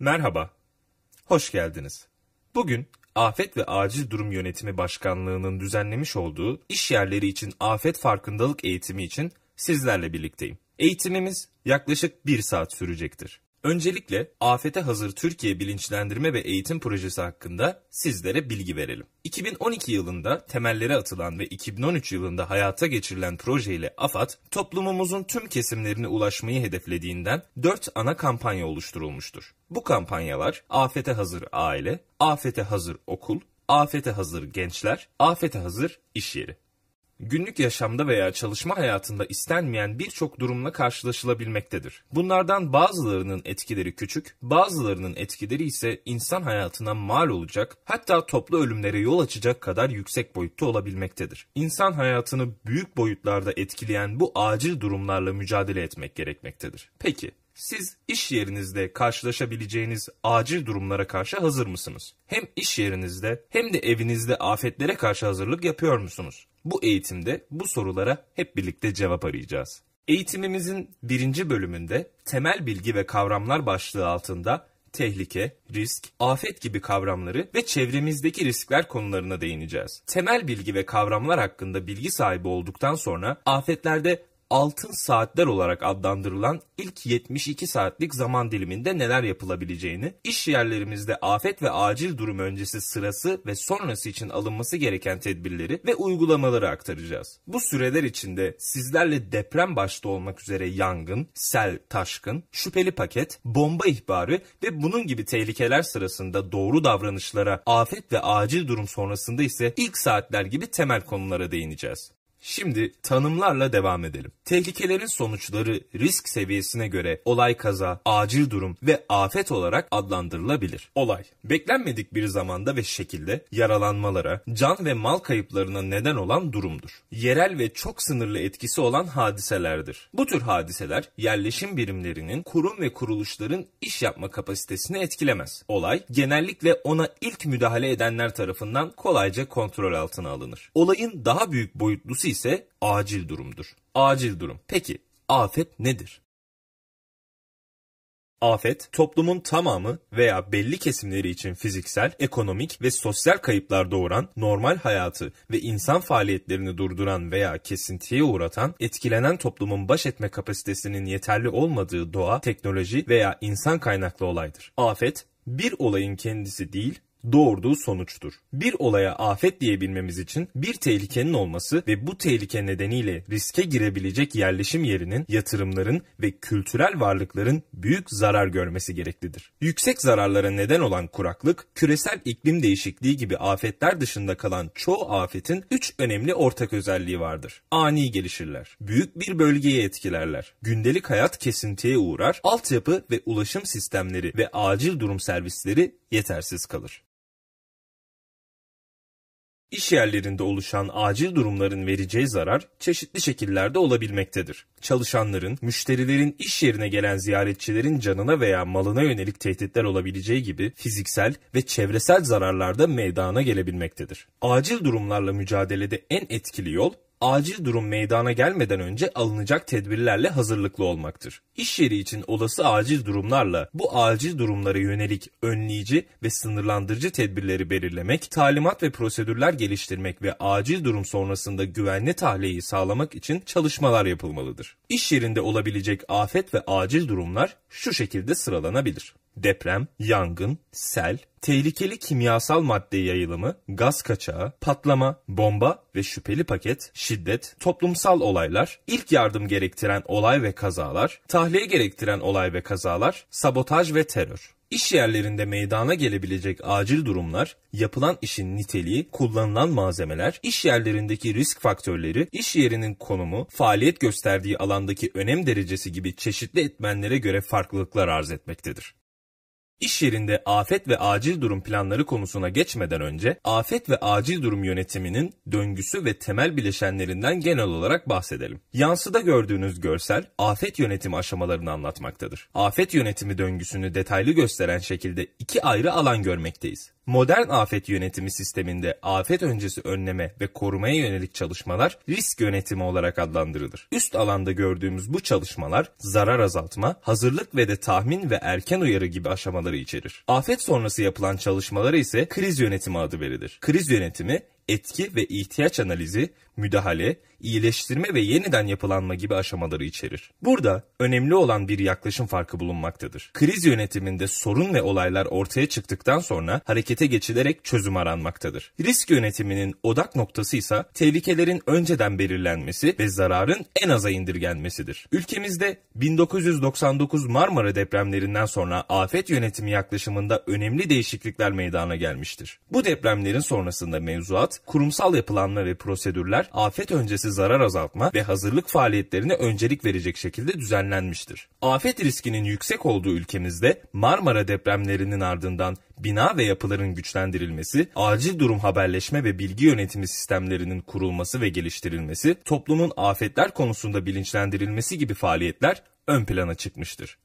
Merhaba, hoş geldiniz. Bugün Afet ve Acil Durum Yönetimi Başkanlığı'nın düzenlemiş olduğu iş yerleri için afet farkındalık eğitimi için sizlerle birlikteyim. Eğitimimiz yaklaşık bir saat sürecektir. Öncelikle afete hazır Türkiye bilinçlendirme ve eğitim projesi hakkında sizlere bilgi verelim. 2012 yılında temelleri atılan ve 2013 yılında hayata geçirilen projeyle AFAD, toplumumuzun tüm kesimlerine ulaşmayı hedeflediğinden 4 ana kampanya oluşturulmuştur. Bu kampanyalar afete hazır aile, afete hazır okul, afete hazır gençler, afete hazır iş yeri günlük yaşamda veya çalışma hayatında istenmeyen birçok durumla karşılaşılabilmektedir. Bunlardan bazılarının etkileri küçük, bazılarının etkileri ise insan hayatına mal olacak, hatta toplu ölümlere yol açacak kadar yüksek boyutta olabilmektedir. İnsan hayatını büyük boyutlarda etkileyen bu acil durumlarla mücadele etmek gerekmektedir. Peki, siz iş yerinizde karşılaşabileceğiniz acil durumlara karşı hazır mısınız? Hem iş yerinizde hem de evinizde afetlere karşı hazırlık yapıyor musunuz? Bu eğitimde bu sorulara hep birlikte cevap arayacağız. Eğitimimizin birinci bölümünde temel bilgi ve kavramlar başlığı altında tehlike, risk, afet gibi kavramları ve çevremizdeki riskler konularına değineceğiz. Temel bilgi ve kavramlar hakkında bilgi sahibi olduktan sonra afetlerde altın saatler olarak adlandırılan ilk 72 saatlik zaman diliminde neler yapılabileceğini, iş yerlerimizde afet ve acil durum öncesi sırası ve sonrası için alınması gereken tedbirleri ve uygulamaları aktaracağız. Bu süreler içinde sizlerle deprem başta olmak üzere yangın, sel, taşkın, şüpheli paket, bomba ihbarı ve bunun gibi tehlikeler sırasında doğru davranışlara, afet ve acil durum sonrasında ise ilk saatler gibi temel konulara değineceğiz. Şimdi tanımlarla devam edelim. Tehlikelerin sonuçları risk seviyesine göre olay kaza, acil durum ve afet olarak adlandırılabilir. Olay, beklenmedik bir zamanda ve şekilde yaralanmalara, can ve mal kayıplarına neden olan durumdur. Yerel ve çok sınırlı etkisi olan hadiselerdir. Bu tür hadiseler yerleşim birimlerinin, kurum ve kuruluşların iş yapma kapasitesini etkilemez. Olay, genellikle ona ilk müdahale edenler tarafından kolayca kontrol altına alınır. Olayın daha büyük boyutlusu ise acil durumdur. Acil durum. Peki afet nedir? Afet, toplumun tamamı veya belli kesimleri için fiziksel, ekonomik ve sosyal kayıplar doğuran, normal hayatı ve insan faaliyetlerini durduran veya kesintiye uğratan, etkilenen toplumun baş etme kapasitesinin yeterli olmadığı doğa, teknoloji veya insan kaynaklı olaydır. Afet, bir olayın kendisi değil, doğurduğu sonuçtur. Bir olaya afet diyebilmemiz için bir tehlikenin olması ve bu tehlike nedeniyle riske girebilecek yerleşim yerinin, yatırımların ve kültürel varlıkların büyük zarar görmesi gereklidir. Yüksek zararlara neden olan kuraklık, küresel iklim değişikliği gibi afetler dışında kalan çoğu afetin 3 önemli ortak özelliği vardır. Ani gelişirler, büyük bir bölgeye etkilerler, gündelik hayat kesintiye uğrar, altyapı ve ulaşım sistemleri ve acil durum servisleri yetersiz kalır. İş yerlerinde oluşan acil durumların vereceği zarar çeşitli şekillerde olabilmektedir. Çalışanların, müşterilerin iş yerine gelen ziyaretçilerin canına veya malına yönelik tehditler olabileceği gibi fiziksel ve çevresel zararlar da meydana gelebilmektedir. Acil durumlarla mücadelede en etkili yol acil durum meydana gelmeden önce alınacak tedbirlerle hazırlıklı olmaktır. İş yeri için olası acil durumlarla bu acil durumlara yönelik önleyici ve sınırlandırıcı tedbirleri belirlemek, talimat ve prosedürler geliştirmek ve acil durum sonrasında güvenli tahliyeyi sağlamak için çalışmalar yapılmalıdır. İş yerinde olabilecek afet ve acil durumlar şu şekilde sıralanabilir deprem, yangın, sel, tehlikeli kimyasal madde yayılımı, gaz kaçağı, patlama, bomba ve şüpheli paket, şiddet, toplumsal olaylar, ilk yardım gerektiren olay ve kazalar, tahliye gerektiren olay ve kazalar, sabotaj ve terör. İş yerlerinde meydana gelebilecek acil durumlar, yapılan işin niteliği, kullanılan malzemeler, iş yerlerindeki risk faktörleri, iş yerinin konumu, faaliyet gösterdiği alandaki önem derecesi gibi çeşitli etmenlere göre farklılıklar arz etmektedir. İş yerinde afet ve acil durum planları konusuna geçmeden önce afet ve acil durum yönetiminin döngüsü ve temel bileşenlerinden genel olarak bahsedelim. Yansıda gördüğünüz görsel afet yönetimi aşamalarını anlatmaktadır. Afet yönetimi döngüsünü detaylı gösteren şekilde iki ayrı alan görmekteyiz. Modern afet yönetimi sisteminde afet öncesi önleme ve korumaya yönelik çalışmalar risk yönetimi olarak adlandırılır. Üst alanda gördüğümüz bu çalışmalar zarar azaltma, hazırlık ve de tahmin ve erken uyarı gibi aşamaları içerir. Afet sonrası yapılan çalışmalara ise kriz yönetimi adı verilir. Kriz yönetimi etki ve ihtiyaç analizi, müdahale, iyileştirme ve yeniden yapılanma gibi aşamaları içerir. Burada önemli olan bir yaklaşım farkı bulunmaktadır. Kriz yönetiminde sorun ve olaylar ortaya çıktıktan sonra harekete geçilerek çözüm aranmaktadır. Risk yönetiminin odak noktası ise tehlikelerin önceden belirlenmesi ve zararın en aza indirgenmesidir. Ülkemizde 1999 Marmara depremlerinden sonra afet yönetimi yaklaşımında önemli değişiklikler meydana gelmiştir. Bu depremlerin sonrasında mevzuat kurumsal yapılanma ve prosedürler afet öncesi zarar azaltma ve hazırlık faaliyetlerine öncelik verecek şekilde düzenlenmiştir. Afet riskinin yüksek olduğu ülkemizde Marmara depremlerinin ardından bina ve yapıların güçlendirilmesi, acil durum haberleşme ve bilgi yönetimi sistemlerinin kurulması ve geliştirilmesi, toplumun afetler konusunda bilinçlendirilmesi gibi faaliyetler ön plana çıkmıştır.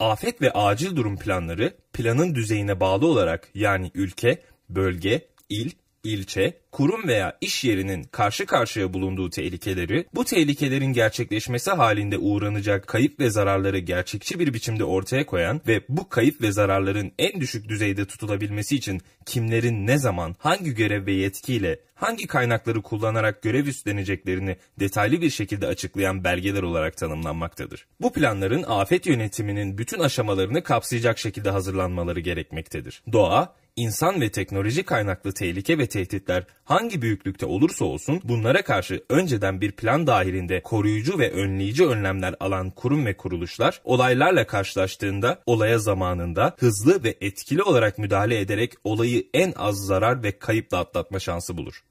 Afet ve acil durum planları planın düzeyine bağlı olarak yani ülke, bölge, il ilçe, kurum veya iş yerinin karşı karşıya bulunduğu tehlikeleri, bu tehlikelerin gerçekleşmesi halinde uğranacak kayıp ve zararları gerçekçi bir biçimde ortaya koyan ve bu kayıp ve zararların en düşük düzeyde tutulabilmesi için kimlerin ne zaman, hangi görev ve yetkiyle, hangi kaynakları kullanarak görev üstleneceklerini detaylı bir şekilde açıklayan belgeler olarak tanımlanmaktadır. Bu planların afet yönetiminin bütün aşamalarını kapsayacak şekilde hazırlanmaları gerekmektedir. Doğa, insan ve teknoloji kaynaklı tehlike ve tehditler hangi büyüklükte olursa olsun bunlara karşı önceden bir plan dahilinde koruyucu ve önleyici önlemler alan kurum ve kuruluşlar olaylarla karşılaştığında olaya zamanında hızlı ve etkili olarak müdahale ederek olayı en az zarar ve kayıpla atlatma şansı bulur.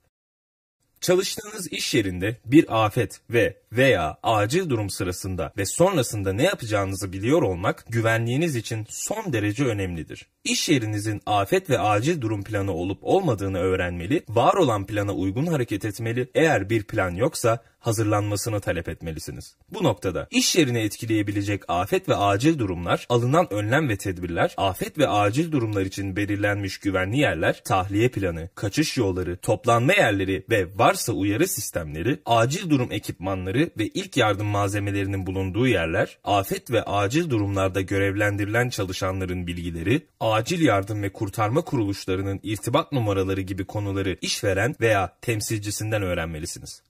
Çalıştığınız iş yerinde bir afet ve veya acil durum sırasında ve sonrasında ne yapacağınızı biliyor olmak güvenliğiniz için son derece önemlidir. İş yerinizin afet ve acil durum planı olup olmadığını öğrenmeli, var olan plana uygun hareket etmeli, eğer bir plan yoksa hazırlanmasını talep etmelisiniz. Bu noktada iş yerini etkileyebilecek afet ve acil durumlar, alınan önlem ve tedbirler, afet ve acil durumlar için belirlenmiş güvenli yerler, tahliye planı, kaçış yolları, toplanma yerleri ve varsa uyarı sistemleri, acil durum ekipmanları ve ilk yardım malzemelerinin bulunduğu yerler, afet ve acil durumlarda görevlendirilen çalışanların bilgileri, acil yardım ve kurtarma kuruluşlarının irtibat numaraları gibi konuları işveren veya temsilcisinden öğrenmelisiniz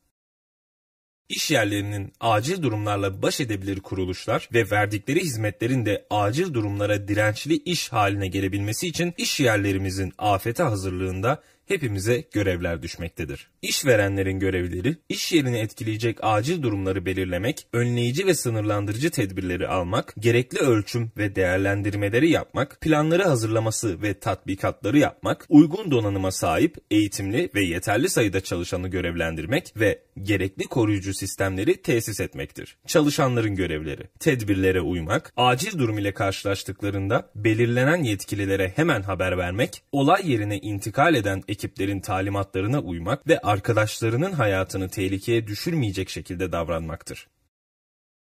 iş yerlerinin acil durumlarla baş edebilir kuruluşlar ve verdikleri hizmetlerin de acil durumlara dirençli iş haline gelebilmesi için iş yerlerimizin afete hazırlığında hepimize görevler düşmektedir. İşverenlerin görevleri, iş yerini etkileyecek acil durumları belirlemek, önleyici ve sınırlandırıcı tedbirleri almak, gerekli ölçüm ve değerlendirmeleri yapmak, planları hazırlaması ve tatbikatları yapmak, uygun donanıma sahip, eğitimli ve yeterli sayıda çalışanı görevlendirmek ve gerekli koruyucu sistemleri tesis etmektir. Çalışanların görevleri, tedbirlere uymak, acil durum ile karşılaştıklarında belirlenen yetkililere hemen haber vermek, olay yerine intikal eden ekiplerin talimatlarına uymak ve arkadaşlarının hayatını tehlikeye düşürmeyecek şekilde davranmaktır.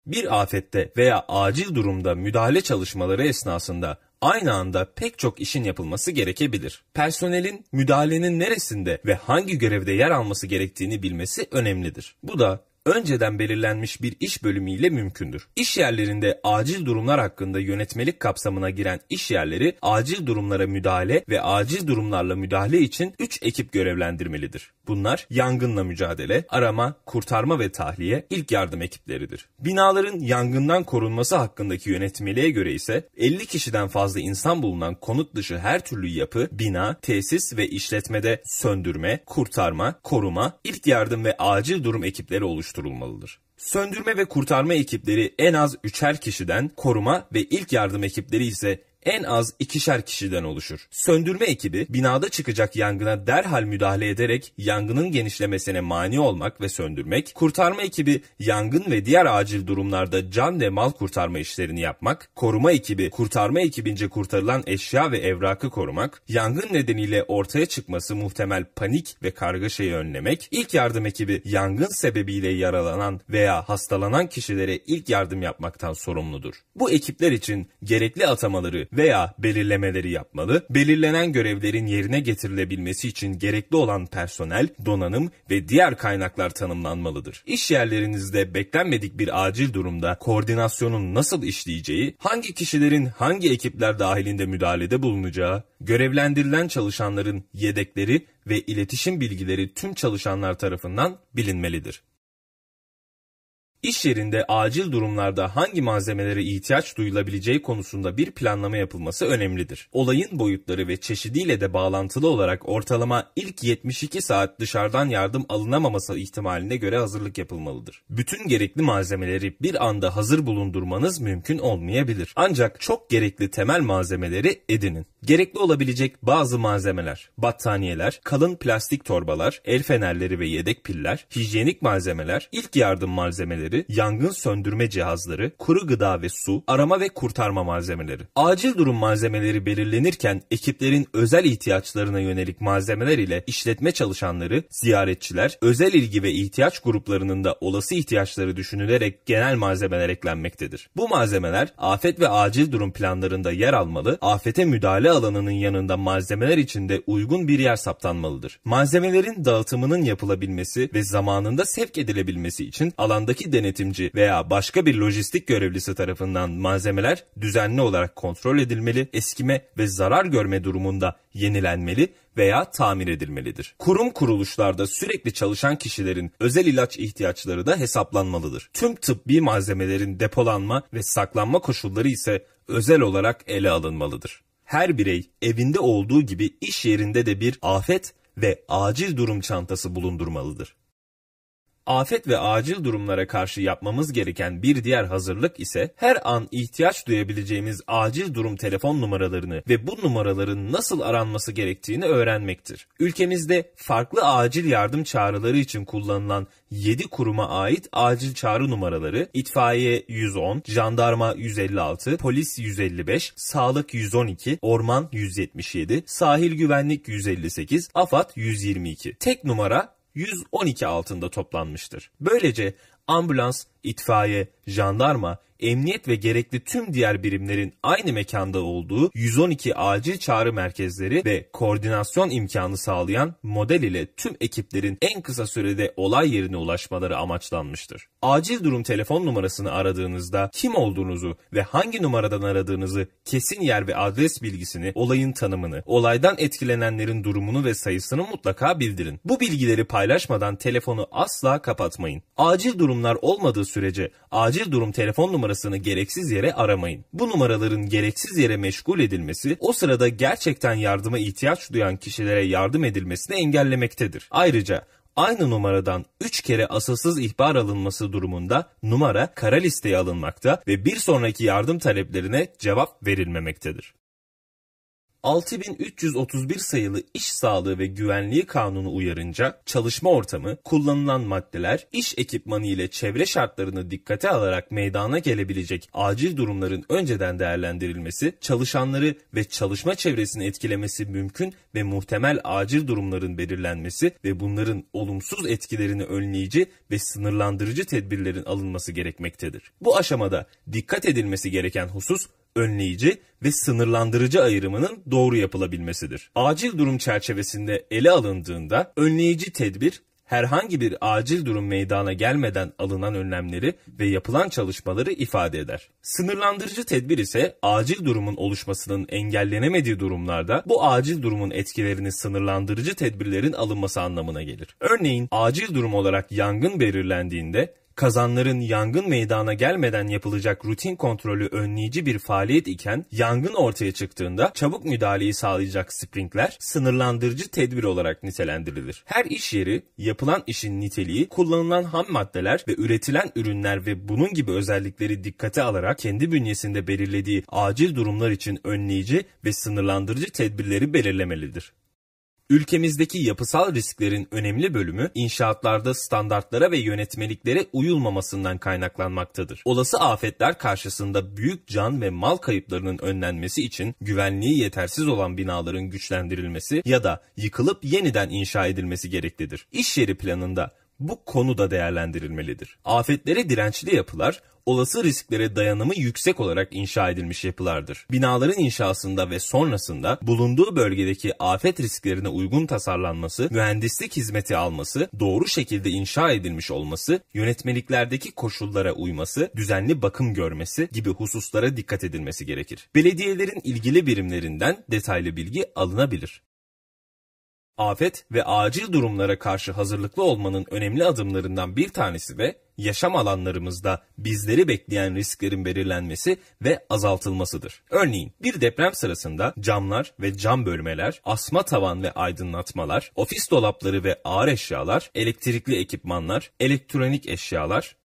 Bir afette veya acil durumda müdahale çalışmaları esnasında aynı anda pek çok işin yapılması gerekebilir. Personelin müdahalenin neresinde ve hangi görevde yer alması gerektiğini bilmesi önemlidir. Bu da önceden belirlenmiş bir iş bölümüyle mümkündür. İş yerlerinde acil durumlar hakkında yönetmelik kapsamına giren iş yerleri acil durumlara müdahale ve acil durumlarla müdahale için 3 ekip görevlendirmelidir. Bunlar yangınla mücadele, arama, kurtarma ve tahliye, ilk yardım ekipleridir. Binaların yangından korunması hakkındaki yönetmeliğe göre ise 50 kişiden fazla insan bulunan konut dışı her türlü yapı, bina, tesis ve işletmede söndürme, kurtarma, koruma, ilk yardım ve acil durum ekipleri oluşturulur oluşturulmalıdır. Söndürme ve kurtarma ekipleri en az üçer kişiden, koruma ve ilk yardım ekipleri ise en az ikişer kişiden oluşur. Söndürme ekibi binada çıkacak yangına derhal müdahale ederek yangının genişlemesine mani olmak ve söndürmek, kurtarma ekibi yangın ve diğer acil durumlarda can ve mal kurtarma işlerini yapmak, koruma ekibi kurtarma ekibince kurtarılan eşya ve evrakı korumak, yangın nedeniyle ortaya çıkması muhtemel panik ve kargaşayı önlemek, ilk yardım ekibi yangın sebebiyle yaralanan veya hastalanan kişilere ilk yardım yapmaktan sorumludur. Bu ekipler için gerekli atamaları ve veya belirlemeleri yapmalı, belirlenen görevlerin yerine getirilebilmesi için gerekli olan personel, donanım ve diğer kaynaklar tanımlanmalıdır. İş yerlerinizde beklenmedik bir acil durumda koordinasyonun nasıl işleyeceği, hangi kişilerin hangi ekipler dahilinde müdahalede bulunacağı, görevlendirilen çalışanların yedekleri ve iletişim bilgileri tüm çalışanlar tarafından bilinmelidir. İş yerinde acil durumlarda hangi malzemelere ihtiyaç duyulabileceği konusunda bir planlama yapılması önemlidir. Olayın boyutları ve çeşidiyle de bağlantılı olarak ortalama ilk 72 saat dışarıdan yardım alınamaması ihtimaline göre hazırlık yapılmalıdır. Bütün gerekli malzemeleri bir anda hazır bulundurmanız mümkün olmayabilir. Ancak çok gerekli temel malzemeleri edinin. Gerekli olabilecek bazı malzemeler, battaniyeler, kalın plastik torbalar, el fenerleri ve yedek piller, hijyenik malzemeler, ilk yardım malzemeleri, malzemeleri, yangın söndürme cihazları, kuru gıda ve su, arama ve kurtarma malzemeleri. Acil durum malzemeleri belirlenirken ekiplerin özel ihtiyaçlarına yönelik malzemeler ile işletme çalışanları, ziyaretçiler, özel ilgi ve ihtiyaç gruplarının da olası ihtiyaçları düşünülerek genel malzemeler eklenmektedir. Bu malzemeler afet ve acil durum planlarında yer almalı, afete müdahale alanının yanında malzemeler içinde uygun bir yer saptanmalıdır. Malzemelerin dağıtımının yapılabilmesi ve zamanında sevk edilebilmesi için alandaki de denetimci veya başka bir lojistik görevlisi tarafından malzemeler düzenli olarak kontrol edilmeli, eskime ve zarar görme durumunda yenilenmeli veya tamir edilmelidir. Kurum kuruluşlarda sürekli çalışan kişilerin özel ilaç ihtiyaçları da hesaplanmalıdır. Tüm tıbbi malzemelerin depolanma ve saklanma koşulları ise özel olarak ele alınmalıdır. Her birey evinde olduğu gibi iş yerinde de bir afet ve acil durum çantası bulundurmalıdır. Afet ve acil durumlara karşı yapmamız gereken bir diğer hazırlık ise her an ihtiyaç duyabileceğimiz acil durum telefon numaralarını ve bu numaraların nasıl aranması gerektiğini öğrenmektir. Ülkemizde farklı acil yardım çağrıları için kullanılan 7 kuruma ait acil çağrı numaraları itfaiye 110, jandarma 156, polis 155, sağlık 112, orman 177, sahil güvenlik 158, AFAD 122. Tek numara 112 altında toplanmıştır. Böylece ambulans itfaiye, jandarma, emniyet ve gerekli tüm diğer birimlerin aynı mekanda olduğu 112 acil çağrı merkezleri ve koordinasyon imkanı sağlayan model ile tüm ekiplerin en kısa sürede olay yerine ulaşmaları amaçlanmıştır. Acil durum telefon numarasını aradığınızda kim olduğunuzu ve hangi numaradan aradığınızı, kesin yer ve adres bilgisini, olayın tanımını, olaydan etkilenenlerin durumunu ve sayısını mutlaka bildirin. Bu bilgileri paylaşmadan telefonu asla kapatmayın. Acil durumlar olmadığı sürece acil durum telefon numarasını gereksiz yere aramayın. Bu numaraların gereksiz yere meşgul edilmesi o sırada gerçekten yardıma ihtiyaç duyan kişilere yardım edilmesini engellemektedir. Ayrıca aynı numaradan 3 kere asılsız ihbar alınması durumunda numara kara listeye alınmakta ve bir sonraki yardım taleplerine cevap verilmemektedir. 6331 sayılı İş Sağlığı ve Güvenliği Kanunu uyarınca çalışma ortamı, kullanılan maddeler, iş ekipmanı ile çevre şartlarını dikkate alarak meydana gelebilecek acil durumların önceden değerlendirilmesi, çalışanları ve çalışma çevresini etkilemesi mümkün ve muhtemel acil durumların belirlenmesi ve bunların olumsuz etkilerini önleyici ve sınırlandırıcı tedbirlerin alınması gerekmektedir. Bu aşamada dikkat edilmesi gereken husus önleyici ve sınırlandırıcı ayrımının doğru yapılabilmesidir. Acil durum çerçevesinde ele alındığında önleyici tedbir herhangi bir acil durum meydana gelmeden alınan önlemleri ve yapılan çalışmaları ifade eder. Sınırlandırıcı tedbir ise acil durumun oluşmasının engellenemediği durumlarda bu acil durumun etkilerini sınırlandırıcı tedbirlerin alınması anlamına gelir. Örneğin acil durum olarak yangın belirlendiğinde Kazanların yangın meydana gelmeden yapılacak rutin kontrolü önleyici bir faaliyet iken yangın ortaya çıktığında çabuk müdahaleyi sağlayacak sprinkler sınırlandırıcı tedbir olarak nitelendirilir. Her iş yeri yapılan işin niteliği, kullanılan ham maddeler ve üretilen ürünler ve bunun gibi özellikleri dikkate alarak kendi bünyesinde belirlediği acil durumlar için önleyici ve sınırlandırıcı tedbirleri belirlemelidir. Ülkemizdeki yapısal risklerin önemli bölümü inşaatlarda standartlara ve yönetmeliklere uyulmamasından kaynaklanmaktadır. Olası afetler karşısında büyük can ve mal kayıplarının önlenmesi için güvenliği yetersiz olan binaların güçlendirilmesi ya da yıkılıp yeniden inşa edilmesi gereklidir. İş yeri planında bu konuda değerlendirilmelidir. Afetlere dirençli yapılar olası risklere dayanımı yüksek olarak inşa edilmiş yapılardır. Binaların inşasında ve sonrasında bulunduğu bölgedeki afet risklerine uygun tasarlanması, mühendislik hizmeti alması, doğru şekilde inşa edilmiş olması, yönetmeliklerdeki koşullara uyması, düzenli bakım görmesi gibi hususlara dikkat edilmesi gerekir. Belediyelerin ilgili birimlerinden detaylı bilgi alınabilir. Afet ve acil durumlara karşı hazırlıklı olmanın önemli adımlarından bir tanesi de yaşam alanlarımızda bizleri bekleyen risklerin belirlenmesi ve azaltılmasıdır. Örneğin bir deprem sırasında camlar ve cam bölmeler, asma tavan ve aydınlatmalar, ofis dolapları ve ağır eşyalar, elektrikli ekipmanlar, elektronik eşyalar,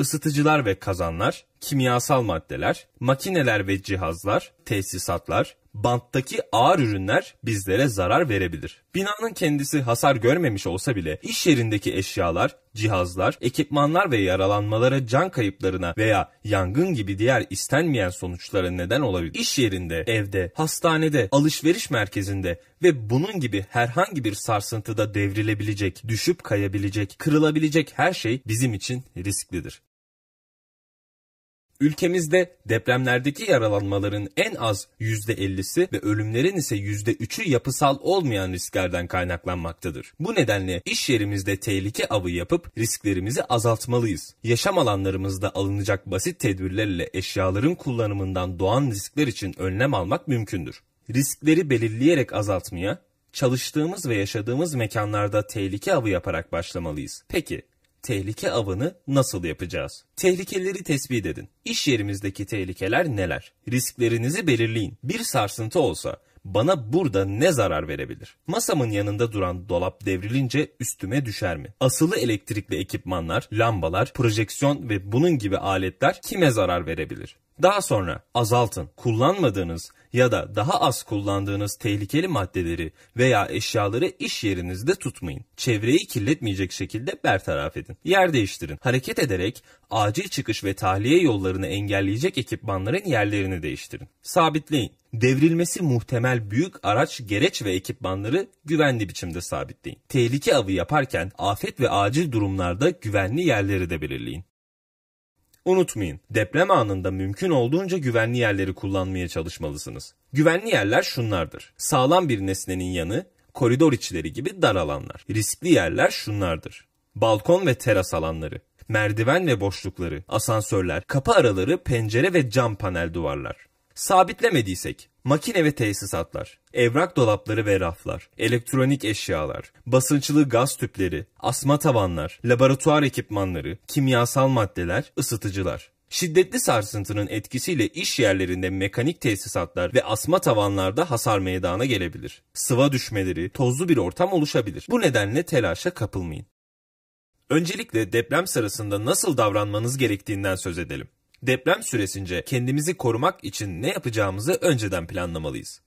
ısıtıcılar ve kazanlar, kimyasal maddeler, makineler ve cihazlar, tesisatlar, banttaki ağır ürünler bizlere zarar verebilir. Binanın kendisi hasar görmemiş olsa bile iş yerindeki eşyalar, cihazlar, ekipmanlar ve yaralanmalara, can kayıplarına veya yangın gibi diğer istenmeyen sonuçlara neden olabilir. İş yerinde, evde, hastanede, alışveriş merkezinde ve bunun gibi herhangi bir sarsıntıda devrilebilecek, düşüp kayabilecek, kırılabilecek her şey bizim için risklidir. Ülkemizde depremlerdeki yaralanmaların en az %50'si ve ölümlerin ise %3'ü yapısal olmayan risklerden kaynaklanmaktadır. Bu nedenle iş yerimizde tehlike avı yapıp risklerimizi azaltmalıyız. Yaşam alanlarımızda alınacak basit tedbirlerle eşyaların kullanımından doğan riskler için önlem almak mümkündür. Riskleri belirleyerek azaltmaya, çalıştığımız ve yaşadığımız mekanlarda tehlike avı yaparak başlamalıyız. Peki tehlike avını nasıl yapacağız? Tehlikeleri tespit edin. İş yerimizdeki tehlikeler neler? Risklerinizi belirleyin. Bir sarsıntı olsa bana burada ne zarar verebilir? Masamın yanında duran dolap devrilince üstüme düşer mi? Asılı elektrikli ekipmanlar, lambalar, projeksiyon ve bunun gibi aletler kime zarar verebilir? Daha sonra azaltın. Kullanmadığınız ya da daha az kullandığınız tehlikeli maddeleri veya eşyaları iş yerinizde tutmayın. Çevreyi kirletmeyecek şekilde bertaraf edin. Yer değiştirin. Hareket ederek acil çıkış ve tahliye yollarını engelleyecek ekipmanların yerlerini değiştirin. Sabitleyin. Devrilmesi muhtemel büyük araç, gereç ve ekipmanları güvenli biçimde sabitleyin. Tehlike avı yaparken afet ve acil durumlarda güvenli yerleri de belirleyin. Unutmayın, deprem anında mümkün olduğunca güvenli yerleri kullanmaya çalışmalısınız. Güvenli yerler şunlardır. Sağlam bir nesnenin yanı, koridor içleri gibi dar alanlar. Riskli yerler şunlardır. Balkon ve teras alanları, merdiven ve boşlukları, asansörler, kapı araları, pencere ve cam panel duvarlar. Sabitlemediysek makine ve tesisatlar, evrak dolapları ve raflar, elektronik eşyalar, basınçlı gaz tüpleri, asma tavanlar, laboratuvar ekipmanları, kimyasal maddeler, ısıtıcılar. Şiddetli sarsıntının etkisiyle iş yerlerinde mekanik tesisatlar ve asma tavanlarda hasar meydana gelebilir. Sıva düşmeleri, tozlu bir ortam oluşabilir. Bu nedenle telaşa kapılmayın. Öncelikle deprem sırasında nasıl davranmanız gerektiğinden söz edelim deprem süresince kendimizi korumak için ne yapacağımızı önceden planlamalıyız.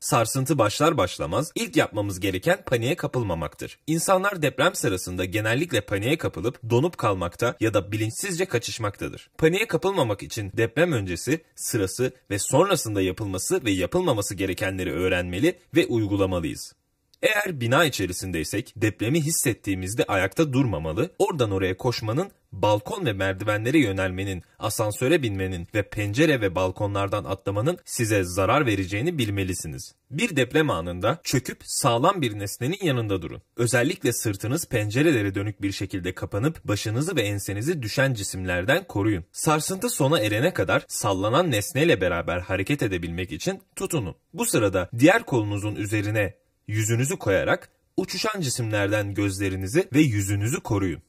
Sarsıntı başlar başlamaz ilk yapmamız gereken paniğe kapılmamaktır. İnsanlar deprem sırasında genellikle paniğe kapılıp donup kalmakta ya da bilinçsizce kaçışmaktadır. Paniğe kapılmamak için deprem öncesi, sırası ve sonrasında yapılması ve yapılmaması gerekenleri öğrenmeli ve uygulamalıyız. Eğer bina içerisindeysek depremi hissettiğimizde ayakta durmamalı, oradan oraya koşmanın, balkon ve merdivenlere yönelmenin, asansöre binmenin ve pencere ve balkonlardan atlamanın size zarar vereceğini bilmelisiniz. Bir deprem anında çöküp sağlam bir nesnenin yanında durun. Özellikle sırtınız pencerelere dönük bir şekilde kapanıp başınızı ve ensenizi düşen cisimlerden koruyun. Sarsıntı sona erene kadar sallanan nesneyle beraber hareket edebilmek için tutunun. Bu sırada diğer kolunuzun üzerine yüzünüzü koyarak uçuşan cisimlerden gözlerinizi ve yüzünüzü koruyun.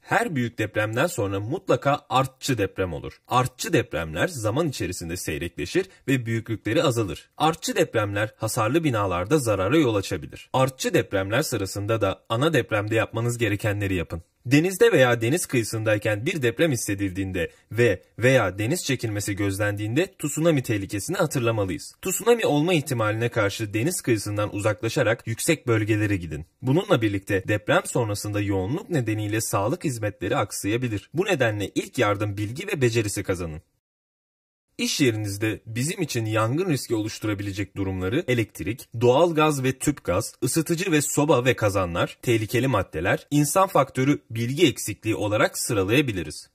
Her büyük depremden sonra mutlaka artçı deprem olur. Artçı depremler zaman içerisinde seyrekleşir ve büyüklükleri azalır. Artçı depremler hasarlı binalarda zarara yol açabilir. Artçı depremler sırasında da ana depremde yapmanız gerekenleri yapın. Denizde veya deniz kıyısındayken bir deprem hissedildiğinde ve veya deniz çekilmesi gözlendiğinde tsunami tehlikesini hatırlamalıyız. Tsunami olma ihtimaline karşı deniz kıyısından uzaklaşarak yüksek bölgelere gidin. Bununla birlikte deprem sonrasında yoğunluk nedeniyle sağlık hizmetleri aksayabilir. Bu nedenle ilk yardım bilgi ve becerisi kazanın. İş yerinizde bizim için yangın riski oluşturabilecek durumları elektrik, doğal gaz ve tüp gaz, ısıtıcı ve soba ve kazanlar, tehlikeli maddeler, insan faktörü bilgi eksikliği olarak sıralayabiliriz.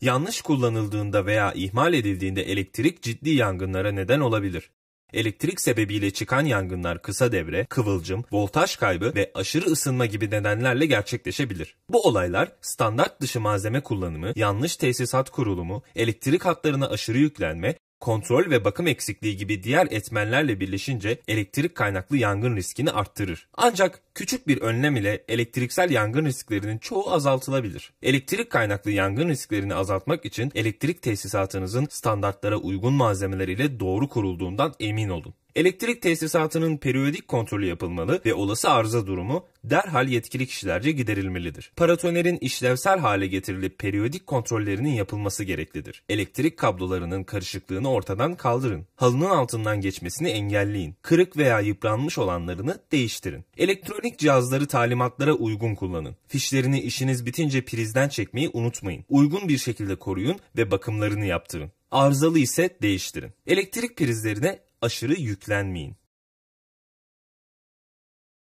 Yanlış kullanıldığında veya ihmal edildiğinde elektrik ciddi yangınlara neden olabilir. Elektrik sebebiyle çıkan yangınlar kısa devre, kıvılcım, voltaj kaybı ve aşırı ısınma gibi nedenlerle gerçekleşebilir. Bu olaylar standart dışı malzeme kullanımı, yanlış tesisat kurulumu, elektrik hatlarına aşırı yüklenme kontrol ve bakım eksikliği gibi diğer etmenlerle birleşince elektrik kaynaklı yangın riskini arttırır. Ancak küçük bir önlem ile elektriksel yangın risklerinin çoğu azaltılabilir. Elektrik kaynaklı yangın risklerini azaltmak için elektrik tesisatınızın standartlara uygun malzemeler ile doğru kurulduğundan emin olun. Elektrik tesisatının periyodik kontrolü yapılmalı ve olası arıza durumu derhal yetkili kişilerce giderilmelidir. Paratonerin işlevsel hale getirilip periyodik kontrollerinin yapılması gereklidir. Elektrik kablolarının karışıklığını ortadan kaldırın. Halının altından geçmesini engelleyin. Kırık veya yıpranmış olanlarını değiştirin. Elektronik cihazları talimatlara uygun kullanın. Fişlerini işiniz bitince prizden çekmeyi unutmayın. Uygun bir şekilde koruyun ve bakımlarını yaptırın. Arızalı ise değiştirin. Elektrik prizlerine aşırı yüklenmeyin.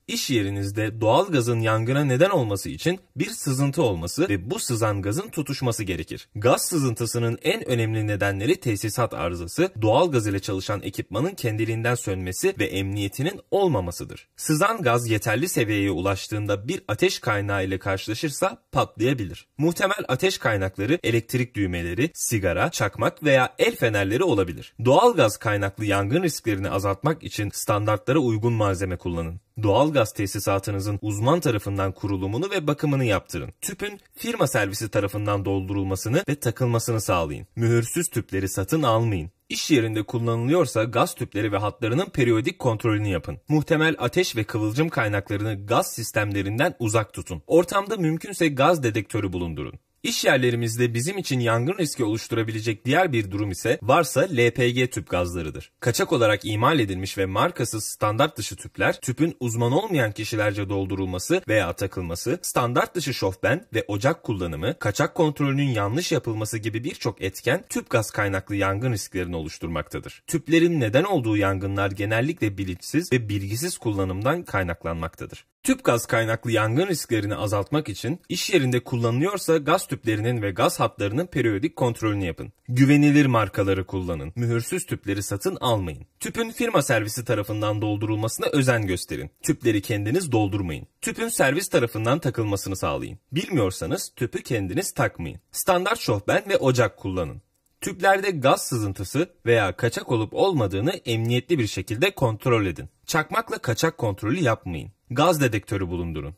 İş yerinizde doğal gazın yangına neden olması için bir sızıntı olması ve bu sızan gazın tutuşması gerekir. Gaz sızıntısının en önemli nedenleri tesisat arızası, doğal gaz ile çalışan ekipmanın kendiliğinden sönmesi ve emniyetinin olmamasıdır. Sızan gaz yeterli seviyeye ulaştığında bir ateş kaynağı ile karşılaşırsa patlayabilir. Muhtemel ateş kaynakları elektrik düğmeleri, sigara, çakmak veya el fenerleri olabilir. Doğal gaz kaynaklı yangın risklerini azaltmak için standartlara uygun malzeme kullanın doğal gaz tesisatınızın uzman tarafından kurulumunu ve bakımını yaptırın. Tüpün firma servisi tarafından doldurulmasını ve takılmasını sağlayın. Mühürsüz tüpleri satın almayın. İş yerinde kullanılıyorsa gaz tüpleri ve hatlarının periyodik kontrolünü yapın. Muhtemel ateş ve kıvılcım kaynaklarını gaz sistemlerinden uzak tutun. Ortamda mümkünse gaz dedektörü bulundurun. İş yerlerimizde bizim için yangın riski oluşturabilecek diğer bir durum ise varsa LPG tüp gazlarıdır. Kaçak olarak imal edilmiş ve markasız standart dışı tüpler, tüpün uzman olmayan kişilerce doldurulması veya takılması, standart dışı şofben ve ocak kullanımı, kaçak kontrolünün yanlış yapılması gibi birçok etken tüp gaz kaynaklı yangın risklerini oluşturmaktadır. Tüplerin neden olduğu yangınlar genellikle bilinçsiz ve bilgisiz kullanımdan kaynaklanmaktadır. Tüp gaz kaynaklı yangın risklerini azaltmak için iş yerinde kullanılıyorsa gaz tüplerinin ve gaz hatlarının periyodik kontrolünü yapın. Güvenilir markaları kullanın. Mühürsüz tüpleri satın almayın. Tüpün firma servisi tarafından doldurulmasına özen gösterin. Tüpleri kendiniz doldurmayın. Tüpün servis tarafından takılmasını sağlayın. Bilmiyorsanız tüpü kendiniz takmayın. Standart şofben ve ocak kullanın. Tüplerde gaz sızıntısı veya kaçak olup olmadığını emniyetli bir şekilde kontrol edin. Çakmakla kaçak kontrolü yapmayın gaz dedektörü bulundurun.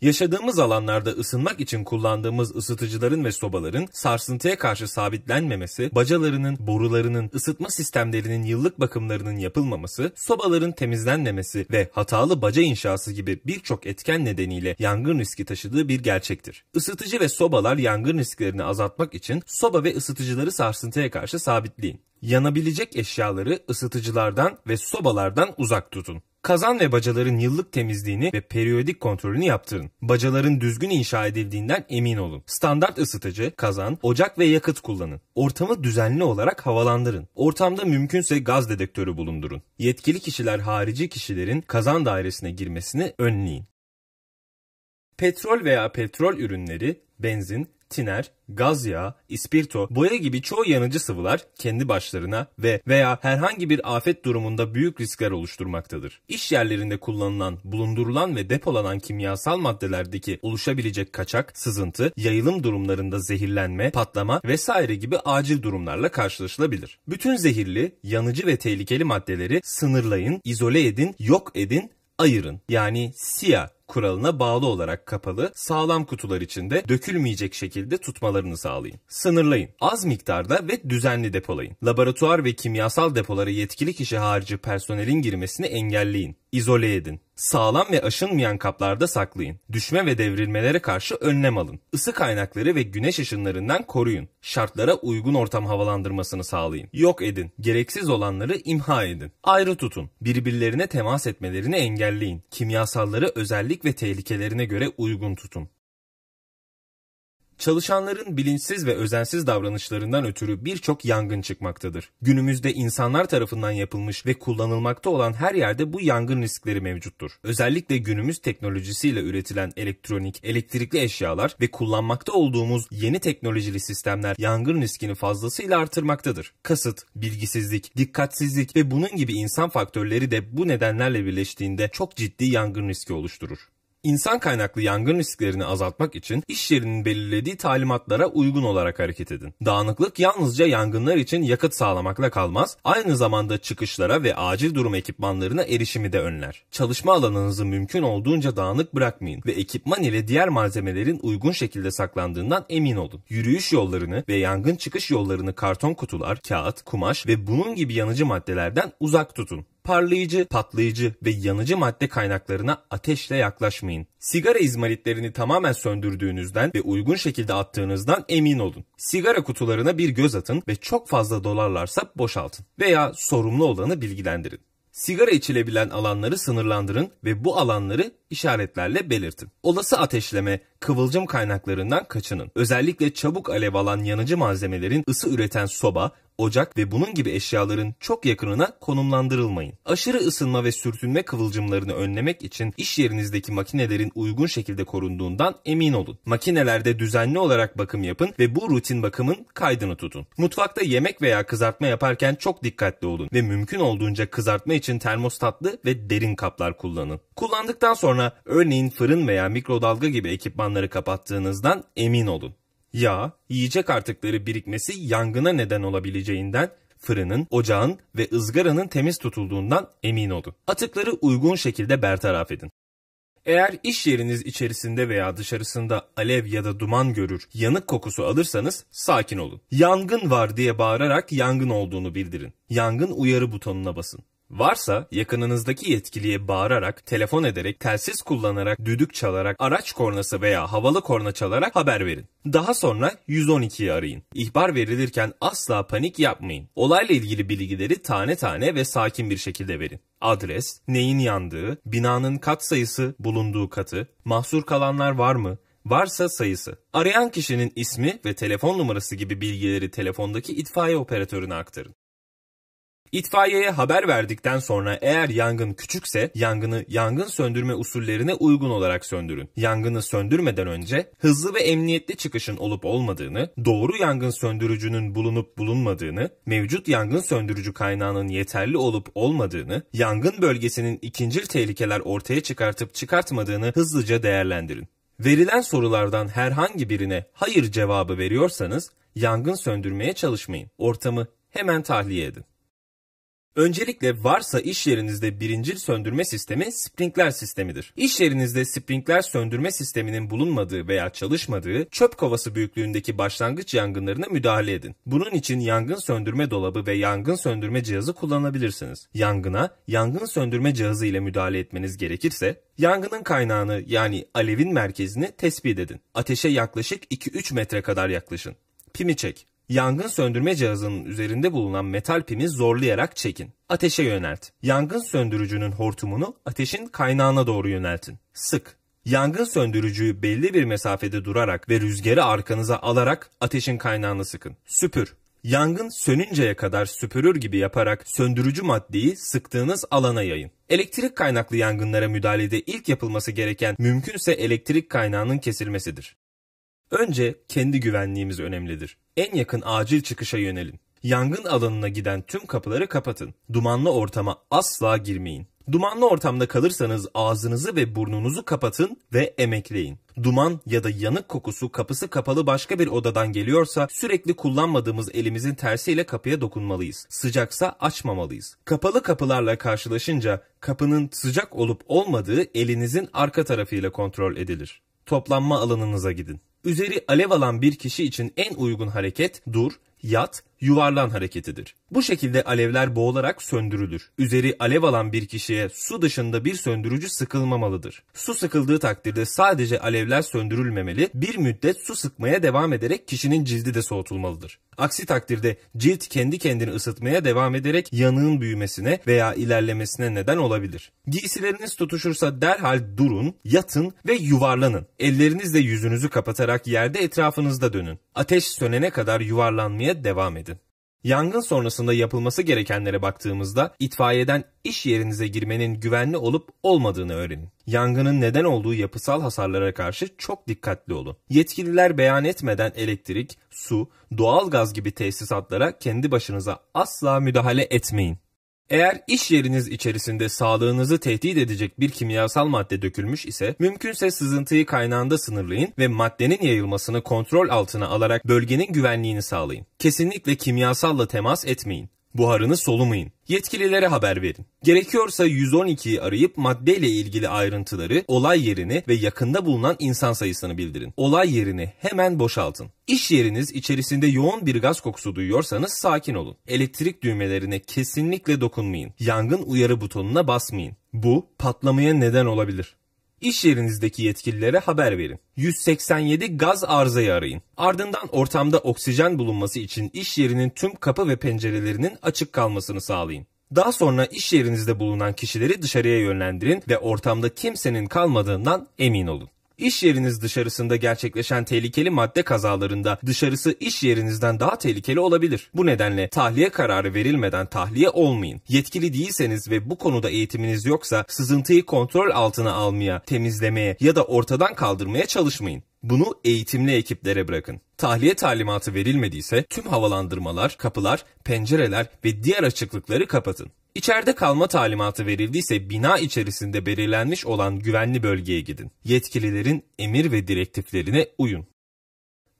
Yaşadığımız alanlarda ısınmak için kullandığımız ısıtıcıların ve sobaların sarsıntıya karşı sabitlenmemesi, bacalarının, borularının, ısıtma sistemlerinin yıllık bakımlarının yapılmaması, sobaların temizlenmemesi ve hatalı baca inşası gibi birçok etken nedeniyle yangın riski taşıdığı bir gerçektir. Isıtıcı ve sobalar yangın risklerini azaltmak için soba ve ısıtıcıları sarsıntıya karşı sabitleyin. Yanabilecek eşyaları ısıtıcılardan ve sobalardan uzak tutun. Kazan ve bacaların yıllık temizliğini ve periyodik kontrolünü yaptırın. Bacaların düzgün inşa edildiğinden emin olun. Standart ısıtıcı, kazan, ocak ve yakıt kullanın. Ortamı düzenli olarak havalandırın. Ortamda mümkünse gaz dedektörü bulundurun. Yetkili kişiler harici kişilerin kazan dairesine girmesini önleyin. Petrol veya petrol ürünleri, benzin, tiner, gaz yağı, ispirto, boya gibi çoğu yanıcı sıvılar kendi başlarına ve veya herhangi bir afet durumunda büyük riskler oluşturmaktadır. İş yerlerinde kullanılan, bulundurulan ve depolanan kimyasal maddelerdeki oluşabilecek kaçak, sızıntı, yayılım durumlarında zehirlenme, patlama vesaire gibi acil durumlarla karşılaşılabilir. Bütün zehirli, yanıcı ve tehlikeli maddeleri sınırlayın, izole edin, yok edin ayırın. Yani SIA kuralına bağlı olarak kapalı, sağlam kutular içinde dökülmeyecek şekilde tutmalarını sağlayın. Sınırlayın. Az miktarda ve düzenli depolayın. Laboratuvar ve kimyasal depolara yetkili kişi harici personelin girmesini engelleyin. İzole edin. Sağlam ve aşınmayan kaplarda saklayın. Düşme ve devrilmelere karşı önlem alın. Isı kaynakları ve güneş ışınlarından koruyun. Şartlara uygun ortam havalandırmasını sağlayın. Yok edin. Gereksiz olanları imha edin. Ayrı tutun. Birbirlerine temas etmelerini engelleyin. Kimyasalları özellikle ve tehlikelerine göre uygun tutun. Çalışanların bilinçsiz ve özensiz davranışlarından ötürü birçok yangın çıkmaktadır. Günümüzde insanlar tarafından yapılmış ve kullanılmakta olan her yerde bu yangın riskleri mevcuttur. Özellikle günümüz teknolojisiyle üretilen elektronik, elektrikli eşyalar ve kullanmakta olduğumuz yeni teknolojili sistemler yangın riskini fazlasıyla artırmaktadır. Kasıt, bilgisizlik, dikkatsizlik ve bunun gibi insan faktörleri de bu nedenlerle birleştiğinde çok ciddi yangın riski oluşturur insan kaynaklı yangın risklerini azaltmak için iş yerinin belirlediği talimatlara uygun olarak hareket edin. Dağınıklık yalnızca yangınlar için yakıt sağlamakla kalmaz, aynı zamanda çıkışlara ve acil durum ekipmanlarına erişimi de önler. Çalışma alanınızı mümkün olduğunca dağınık bırakmayın ve ekipman ile diğer malzemelerin uygun şekilde saklandığından emin olun. Yürüyüş yollarını ve yangın çıkış yollarını karton kutular, kağıt, kumaş ve bunun gibi yanıcı maddelerden uzak tutun parlayıcı, patlayıcı ve yanıcı madde kaynaklarına ateşle yaklaşmayın. Sigara izmaritlerini tamamen söndürdüğünüzden ve uygun şekilde attığınızdan emin olun. Sigara kutularına bir göz atın ve çok fazla dolarlarsa boşaltın veya sorumlu olanı bilgilendirin. Sigara içilebilen alanları sınırlandırın ve bu alanları işaretlerle belirtin. Olası ateşleme, kıvılcım kaynaklarından kaçının. Özellikle çabuk alev alan yanıcı malzemelerin ısı üreten soba, ocak ve bunun gibi eşyaların çok yakınına konumlandırılmayın. Aşırı ısınma ve sürtünme kıvılcımlarını önlemek için iş yerinizdeki makinelerin uygun şekilde korunduğundan emin olun. Makinelerde düzenli olarak bakım yapın ve bu rutin bakımın kaydını tutun. Mutfakta yemek veya kızartma yaparken çok dikkatli olun ve mümkün olduğunca kızartma için termostatlı ve derin kaplar kullanın. Kullandıktan sonra örneğin fırın veya mikrodalga gibi ekipmanları kapattığınızdan emin olun yağ, yiyecek artıkları birikmesi yangına neden olabileceğinden fırının, ocağın ve ızgaranın temiz tutulduğundan emin olun. Atıkları uygun şekilde bertaraf edin. Eğer iş yeriniz içerisinde veya dışarısında alev ya da duman görür, yanık kokusu alırsanız sakin olun. Yangın var diye bağırarak yangın olduğunu bildirin. Yangın uyarı butonuna basın. Varsa yakınınızdaki yetkiliye bağırarak, telefon ederek, telsiz kullanarak, düdük çalarak, araç kornası veya havalı korna çalarak haber verin. Daha sonra 112'yi arayın. İhbar verilirken asla panik yapmayın. Olayla ilgili bilgileri tane tane ve sakin bir şekilde verin. Adres, neyin yandığı, binanın kat sayısı, bulunduğu katı, mahsur kalanlar var mı, varsa sayısı. Arayan kişinin ismi ve telefon numarası gibi bilgileri telefondaki itfaiye operatörüne aktarın. İtfaiyeye haber verdikten sonra eğer yangın küçükse yangını yangın söndürme usullerine uygun olarak söndürün. Yangını söndürmeden önce hızlı ve emniyetli çıkışın olup olmadığını, doğru yangın söndürücünün bulunup bulunmadığını, mevcut yangın söndürücü kaynağının yeterli olup olmadığını, yangın bölgesinin ikincil tehlikeler ortaya çıkartıp çıkartmadığını hızlıca değerlendirin. Verilen sorulardan herhangi birine hayır cevabı veriyorsanız yangın söndürmeye çalışmayın. Ortamı hemen tahliye edin. Öncelikle varsa iş yerinizde birincil söndürme sistemi sprinkler sistemidir. İş yerinizde sprinkler söndürme sisteminin bulunmadığı veya çalışmadığı çöp kovası büyüklüğündeki başlangıç yangınlarına müdahale edin. Bunun için yangın söndürme dolabı ve yangın söndürme cihazı kullanabilirsiniz. Yangına yangın söndürme cihazı ile müdahale etmeniz gerekirse Yangının kaynağını yani alevin merkezini tespit edin. Ateşe yaklaşık 2-3 metre kadar yaklaşın. Pimi çek. Yangın söndürme cihazının üzerinde bulunan metal pimi zorlayarak çekin. Ateşe yönelt. Yangın söndürücünün hortumunu ateşin kaynağına doğru yöneltin. Sık. Yangın söndürücüyü belli bir mesafede durarak ve rüzgarı arkanıza alarak ateşin kaynağını sıkın. Süpür. Yangın sönünceye kadar süpürür gibi yaparak söndürücü maddeyi sıktığınız alana yayın. Elektrik kaynaklı yangınlara müdahalede ilk yapılması gereken mümkünse elektrik kaynağının kesilmesidir. Önce kendi güvenliğimiz önemlidir. En yakın acil çıkışa yönelin. Yangın alanına giden tüm kapıları kapatın. Dumanlı ortama asla girmeyin. Dumanlı ortamda kalırsanız ağzınızı ve burnunuzu kapatın ve emekleyin. Duman ya da yanık kokusu kapısı kapalı başka bir odadan geliyorsa sürekli kullanmadığımız elimizin tersiyle kapıya dokunmalıyız. Sıcaksa açmamalıyız. Kapalı kapılarla karşılaşınca kapının sıcak olup olmadığı elinizin arka tarafıyla kontrol edilir. Toplanma alanınıza gidin. Üzeri alev alan bir kişi için en uygun hareket dur, yat yuvarlan hareketidir. Bu şekilde alevler boğularak söndürülür. Üzeri alev alan bir kişiye su dışında bir söndürücü sıkılmamalıdır. Su sıkıldığı takdirde sadece alevler söndürülmemeli, bir müddet su sıkmaya devam ederek kişinin cildi de soğutulmalıdır. Aksi takdirde cilt kendi kendini ısıtmaya devam ederek yanığın büyümesine veya ilerlemesine neden olabilir. Giysileriniz tutuşursa derhal durun, yatın ve yuvarlanın. Ellerinizle yüzünüzü kapatarak yerde etrafınızda dönün. Ateş sönene kadar yuvarlanmaya devam edin. Yangın sonrasında yapılması gerekenlere baktığımızda itfaiyeden iş yerinize girmenin güvenli olup olmadığını öğrenin. Yangının neden olduğu yapısal hasarlara karşı çok dikkatli olun. Yetkililer beyan etmeden elektrik, su, doğal gaz gibi tesisatlara kendi başınıza asla müdahale etmeyin. Eğer iş yeriniz içerisinde sağlığınızı tehdit edecek bir kimyasal madde dökülmüş ise mümkünse sızıntıyı kaynağında sınırlayın ve maddenin yayılmasını kontrol altına alarak bölgenin güvenliğini sağlayın. Kesinlikle kimyasalla temas etmeyin. Buharını solumayın. Yetkililere haber verin. Gerekiyorsa 112'yi arayıp maddeyle ilgili ayrıntıları, olay yerini ve yakında bulunan insan sayısını bildirin. Olay yerini hemen boşaltın. İş yeriniz içerisinde yoğun bir gaz kokusu duyuyorsanız sakin olun. Elektrik düğmelerine kesinlikle dokunmayın. Yangın uyarı butonuna basmayın. Bu patlamaya neden olabilir. İş yerinizdeki yetkililere haber verin. 187 gaz arızayı arayın. Ardından ortamda oksijen bulunması için iş yerinin tüm kapı ve pencerelerinin açık kalmasını sağlayın. Daha sonra iş yerinizde bulunan kişileri dışarıya yönlendirin ve ortamda kimsenin kalmadığından emin olun. İş yeriniz dışarısında gerçekleşen tehlikeli madde kazalarında dışarısı iş yerinizden daha tehlikeli olabilir. Bu nedenle tahliye kararı verilmeden tahliye olmayın. Yetkili değilseniz ve bu konuda eğitiminiz yoksa sızıntıyı kontrol altına almaya, temizlemeye ya da ortadan kaldırmaya çalışmayın. Bunu eğitimli ekiplere bırakın. Tahliye talimatı verilmediyse tüm havalandırmalar, kapılar, pencereler ve diğer açıklıkları kapatın. İçeride kalma talimatı verildiyse bina içerisinde belirlenmiş olan güvenli bölgeye gidin. Yetkililerin emir ve direktiflerine uyun.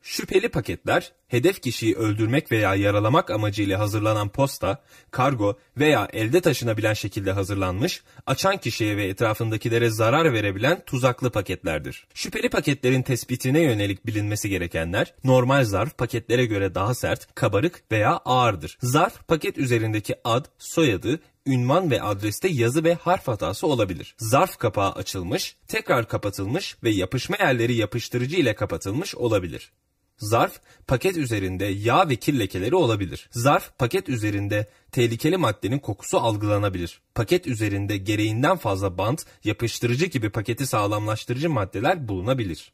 Şüpheli paketler, hedef kişiyi öldürmek veya yaralamak amacıyla hazırlanan posta, kargo veya elde taşınabilen şekilde hazırlanmış, açan kişiye ve etrafındakilere zarar verebilen tuzaklı paketlerdir. Şüpheli paketlerin tespitine yönelik bilinmesi gerekenler, normal zarf paketlere göre daha sert, kabarık veya ağırdır. Zarf, paket üzerindeki ad, soyadı, ünvan ve adreste yazı ve harf hatası olabilir. Zarf kapağı açılmış, tekrar kapatılmış ve yapışma yerleri yapıştırıcı ile kapatılmış olabilir. Zarf paket üzerinde yağ ve kir lekeleri olabilir. Zarf paket üzerinde tehlikeli maddenin kokusu algılanabilir. Paket üzerinde gereğinden fazla bant, yapıştırıcı gibi paketi sağlamlaştırıcı maddeler bulunabilir.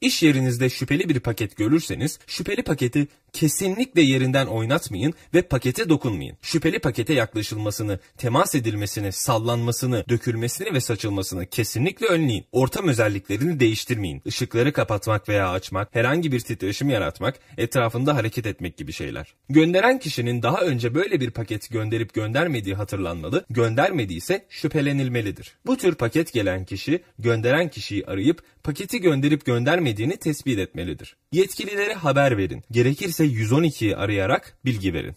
İş yerinizde şüpheli bir paket görürseniz şüpheli paketi kesinlikle yerinden oynatmayın ve pakete dokunmayın. Şüpheli pakete yaklaşılmasını, temas edilmesini, sallanmasını, dökülmesini ve saçılmasını kesinlikle önleyin. Ortam özelliklerini değiştirmeyin. Işıkları kapatmak veya açmak, herhangi bir titreşim yaratmak, etrafında hareket etmek gibi şeyler. Gönderen kişinin daha önce böyle bir paket gönderip göndermediği hatırlanmalı, göndermediyse şüphelenilmelidir. Bu tür paket gelen kişi gönderen kişiyi arayıp paketi gönderip göndermediğini tespit etmelidir. Yetkililere haber verin. Gerekirse gerekirse 112'yi arayarak bilgi verin.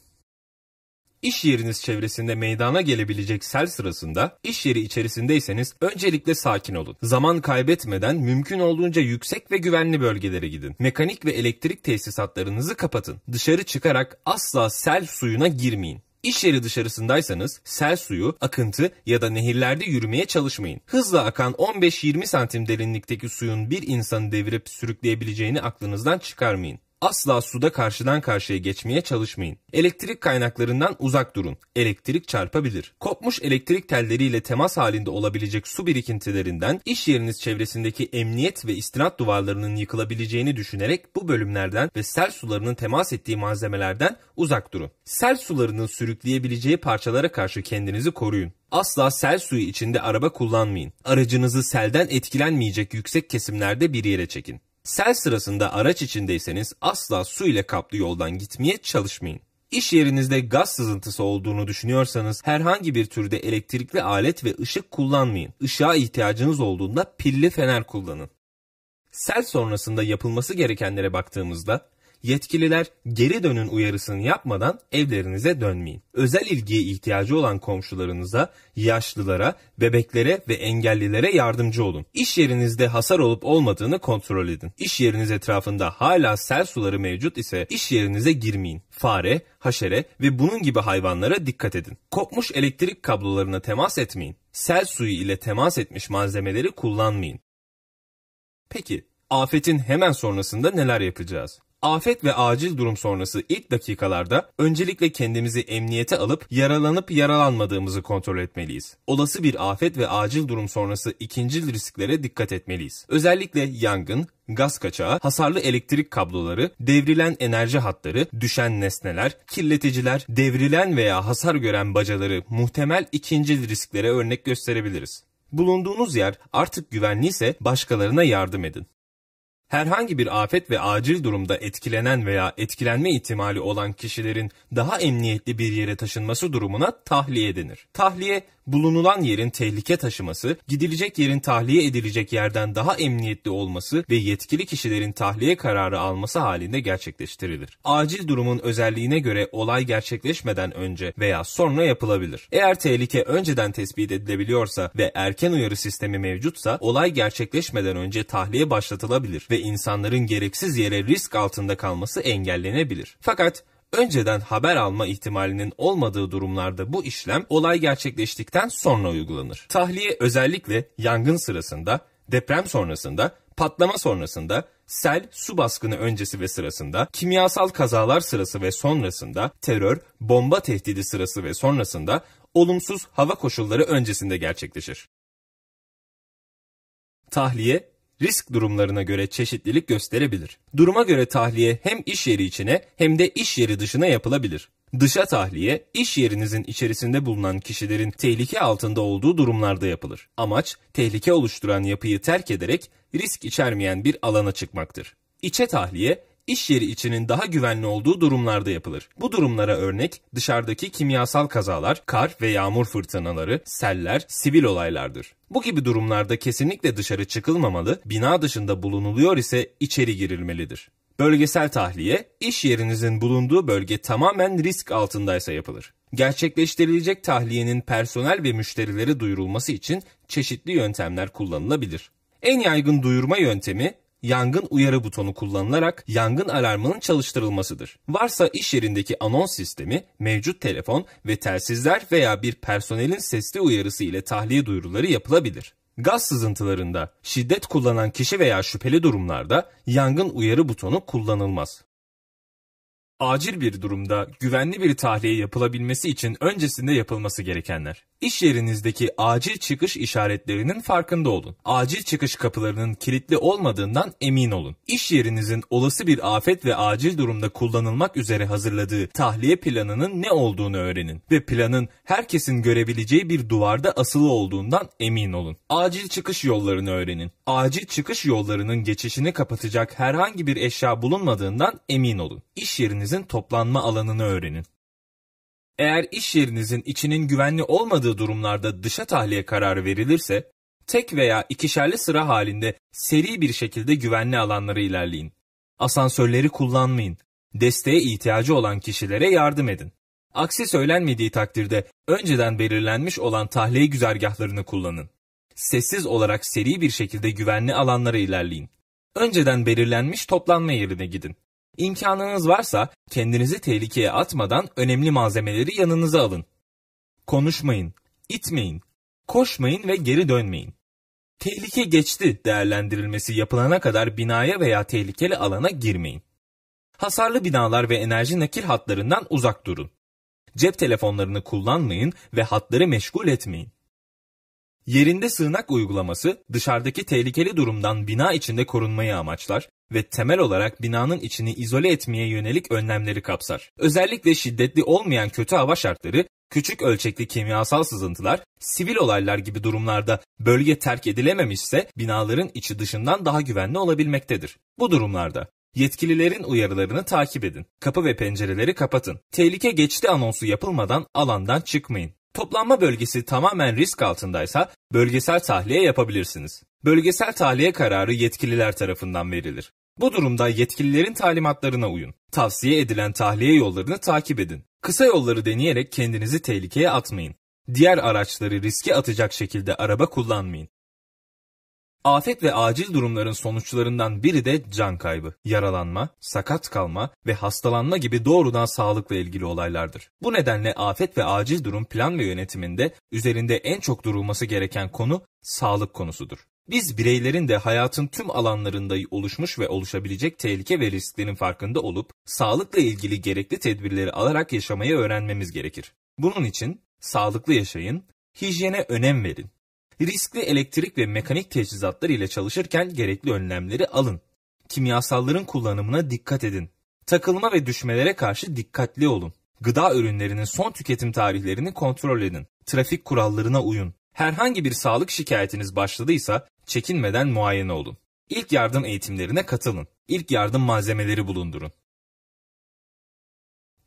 İş yeriniz çevresinde meydana gelebilecek sel sırasında iş yeri içerisindeyseniz öncelikle sakin olun. Zaman kaybetmeden mümkün olduğunca yüksek ve güvenli bölgelere gidin. Mekanik ve elektrik tesisatlarınızı kapatın. Dışarı çıkarak asla sel suyuna girmeyin. İş yeri dışarısındaysanız sel suyu, akıntı ya da nehirlerde yürümeye çalışmayın. Hızla akan 15-20 santim derinlikteki suyun bir insanı devirip sürükleyebileceğini aklınızdan çıkarmayın. Asla suda karşıdan karşıya geçmeye çalışmayın. Elektrik kaynaklarından uzak durun. Elektrik çarpabilir. Kopmuş elektrik telleriyle temas halinde olabilecek su birikintilerinden iş yeriniz çevresindeki emniyet ve istinat duvarlarının yıkılabileceğini düşünerek bu bölümlerden ve sel sularının temas ettiği malzemelerden uzak durun. Sel sularının sürükleyebileceği parçalara karşı kendinizi koruyun. Asla sel suyu içinde araba kullanmayın. Aracınızı selden etkilenmeyecek yüksek kesimlerde bir yere çekin. Sel sırasında araç içindeyseniz asla su ile kaplı yoldan gitmeye çalışmayın. İş yerinizde gaz sızıntısı olduğunu düşünüyorsanız herhangi bir türde elektrikli alet ve ışık kullanmayın. Işığa ihtiyacınız olduğunda pilli fener kullanın. Sel sonrasında yapılması gerekenlere baktığımızda yetkililer geri dönün uyarısını yapmadan evlerinize dönmeyin. Özel ilgiye ihtiyacı olan komşularınıza, yaşlılara, bebeklere ve engellilere yardımcı olun. İş yerinizde hasar olup olmadığını kontrol edin. İş yeriniz etrafında hala sel suları mevcut ise iş yerinize girmeyin. Fare, haşere ve bunun gibi hayvanlara dikkat edin. Kopmuş elektrik kablolarına temas etmeyin. Sel suyu ile temas etmiş malzemeleri kullanmayın. Peki afetin hemen sonrasında neler yapacağız? Afet ve acil durum sonrası ilk dakikalarda öncelikle kendimizi emniyete alıp yaralanıp yaralanmadığımızı kontrol etmeliyiz. Olası bir afet ve acil durum sonrası ikinci risklere dikkat etmeliyiz. Özellikle yangın, gaz kaçağı, hasarlı elektrik kabloları, devrilen enerji hatları, düşen nesneler, kirleticiler, devrilen veya hasar gören bacaları muhtemel ikinci risklere örnek gösterebiliriz. Bulunduğunuz yer artık güvenliyse başkalarına yardım edin herhangi bir afet ve acil durumda etkilenen veya etkilenme ihtimali olan kişilerin daha emniyetli bir yere taşınması durumuna tahliye denir. Tahliye bulunulan yerin tehlike taşıması, gidilecek yerin tahliye edilecek yerden daha emniyetli olması ve yetkili kişilerin tahliye kararı alması halinde gerçekleştirilir. Acil durumun özelliğine göre olay gerçekleşmeden önce veya sonra yapılabilir. Eğer tehlike önceden tespit edilebiliyorsa ve erken uyarı sistemi mevcutsa olay gerçekleşmeden önce tahliye başlatılabilir ve insanların gereksiz yere risk altında kalması engellenebilir. Fakat önceden haber alma ihtimalinin olmadığı durumlarda bu işlem olay gerçekleştikten sonra uygulanır. Tahliye özellikle yangın sırasında, deprem sonrasında, patlama sonrasında, sel, su baskını öncesi ve sırasında, kimyasal kazalar sırası ve sonrasında, terör, bomba tehdidi sırası ve sonrasında, olumsuz hava koşulları öncesinde gerçekleşir. Tahliye risk durumlarına göre çeşitlilik gösterebilir. Duruma göre tahliye hem iş yeri içine hem de iş yeri dışına yapılabilir. Dışa tahliye, iş yerinizin içerisinde bulunan kişilerin tehlike altında olduğu durumlarda yapılır. Amaç, tehlike oluşturan yapıyı terk ederek risk içermeyen bir alana çıkmaktır. İçe tahliye, iş yeri içinin daha güvenli olduğu durumlarda yapılır. Bu durumlara örnek dışarıdaki kimyasal kazalar, kar ve yağmur fırtınaları, seller, sivil olaylardır. Bu gibi durumlarda kesinlikle dışarı çıkılmamalı, bina dışında bulunuluyor ise içeri girilmelidir. Bölgesel tahliye, iş yerinizin bulunduğu bölge tamamen risk altındaysa yapılır. Gerçekleştirilecek tahliyenin personel ve müşterilere duyurulması için çeşitli yöntemler kullanılabilir. En yaygın duyurma yöntemi yangın uyarı butonu kullanılarak yangın alarmının çalıştırılmasıdır. Varsa iş yerindeki anons sistemi, mevcut telefon ve telsizler veya bir personelin sesli uyarısı ile tahliye duyuruları yapılabilir. Gaz sızıntılarında şiddet kullanan kişi veya şüpheli durumlarda yangın uyarı butonu kullanılmaz. Acil bir durumda güvenli bir tahliye yapılabilmesi için öncesinde yapılması gerekenler. İş yerinizdeki acil çıkış işaretlerinin farkında olun. Acil çıkış kapılarının kilitli olmadığından emin olun. İş yerinizin olası bir afet ve acil durumda kullanılmak üzere hazırladığı tahliye planının ne olduğunu öğrenin ve planın herkesin görebileceği bir duvarda asılı olduğundan emin olun. Acil çıkış yollarını öğrenin. Acil çıkış yollarının geçişini kapatacak herhangi bir eşya bulunmadığından emin olun. İş yerinizin toplanma alanını öğrenin. Eğer iş yerinizin içinin güvenli olmadığı durumlarda dışa tahliye kararı verilirse, tek veya ikişerli sıra halinde seri bir şekilde güvenli alanlara ilerleyin. Asansörleri kullanmayın. Desteğe ihtiyacı olan kişilere yardım edin. Aksi söylenmediği takdirde önceden belirlenmiş olan tahliye güzergahlarını kullanın. Sessiz olarak seri bir şekilde güvenli alanlara ilerleyin. Önceden belirlenmiş toplanma yerine gidin. İmkanınız varsa kendinizi tehlikeye atmadan önemli malzemeleri yanınıza alın. Konuşmayın, itmeyin, koşmayın ve geri dönmeyin. Tehlike geçti değerlendirilmesi yapılana kadar binaya veya tehlikeli alana girmeyin. Hasarlı binalar ve enerji nakil hatlarından uzak durun. Cep telefonlarını kullanmayın ve hatları meşgul etmeyin. Yerinde sığınak uygulaması dışarıdaki tehlikeli durumdan bina içinde korunmayı amaçlar ve temel olarak binanın içini izole etmeye yönelik önlemleri kapsar. Özellikle şiddetli olmayan kötü hava şartları, küçük ölçekli kimyasal sızıntılar, sivil olaylar gibi durumlarda bölge terk edilememişse binaların içi dışından daha güvenli olabilmektedir. Bu durumlarda Yetkililerin uyarılarını takip edin. Kapı ve pencereleri kapatın. Tehlike geçti anonsu yapılmadan alandan çıkmayın. Toplanma bölgesi tamamen risk altındaysa bölgesel tahliye yapabilirsiniz. Bölgesel tahliye kararı yetkililer tarafından verilir. Bu durumda yetkililerin talimatlarına uyun. Tavsiye edilen tahliye yollarını takip edin. Kısa yolları deneyerek kendinizi tehlikeye atmayın. Diğer araçları riske atacak şekilde araba kullanmayın. Afet ve acil durumların sonuçlarından biri de can kaybı, yaralanma, sakat kalma ve hastalanma gibi doğrudan sağlıkla ilgili olaylardır. Bu nedenle afet ve acil durum plan ve yönetiminde üzerinde en çok durulması gereken konu sağlık konusudur. Biz bireylerin de hayatın tüm alanlarında oluşmuş ve oluşabilecek tehlike ve risklerin farkında olup sağlıkla ilgili gerekli tedbirleri alarak yaşamayı öğrenmemiz gerekir. Bunun için sağlıklı yaşayın, hijyene önem verin Riskli elektrik ve mekanik teçhizatlar ile çalışırken gerekli önlemleri alın. Kimyasalların kullanımına dikkat edin. Takılma ve düşmelere karşı dikkatli olun. Gıda ürünlerinin son tüketim tarihlerini kontrol edin. Trafik kurallarına uyun. Herhangi bir sağlık şikayetiniz başladıysa çekinmeden muayene olun. İlk yardım eğitimlerine katılın. İlk yardım malzemeleri bulundurun.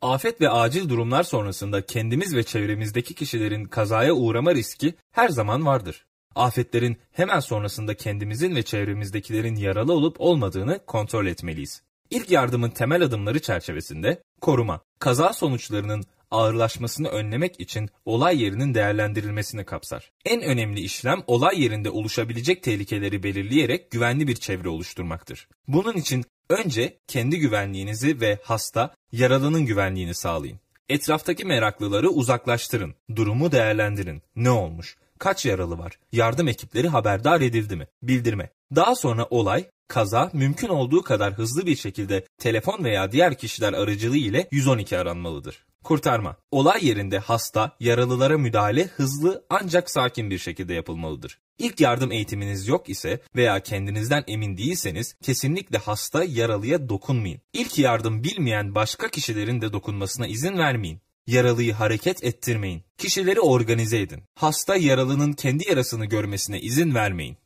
Afet ve acil durumlar sonrasında kendimiz ve çevremizdeki kişilerin kazaya uğrama riski her zaman vardır. Afetlerin hemen sonrasında kendimizin ve çevremizdekilerin yaralı olup olmadığını kontrol etmeliyiz. İlk yardımın temel adımları çerçevesinde koruma, kaza sonuçlarının ağırlaşmasını önlemek için olay yerinin değerlendirilmesini kapsar. En önemli işlem olay yerinde oluşabilecek tehlikeleri belirleyerek güvenli bir çevre oluşturmaktır. Bunun için Önce kendi güvenliğinizi ve hasta, yaralının güvenliğini sağlayın. Etraftaki meraklıları uzaklaştırın. Durumu değerlendirin. Ne olmuş? Kaç yaralı var? Yardım ekipleri haberdar edildi mi? Bildirme. Daha sonra olay, kaza mümkün olduğu kadar hızlı bir şekilde telefon veya diğer kişiler aracılığı ile 112 aranmalıdır. Kurtarma. Olay yerinde hasta, yaralılara müdahale hızlı ancak sakin bir şekilde yapılmalıdır. İlk yardım eğitiminiz yok ise veya kendinizden emin değilseniz kesinlikle hasta yaralıya dokunmayın. İlk yardım bilmeyen başka kişilerin de dokunmasına izin vermeyin. Yaralıyı hareket ettirmeyin. Kişileri organize edin. Hasta yaralının kendi yarasını görmesine izin vermeyin.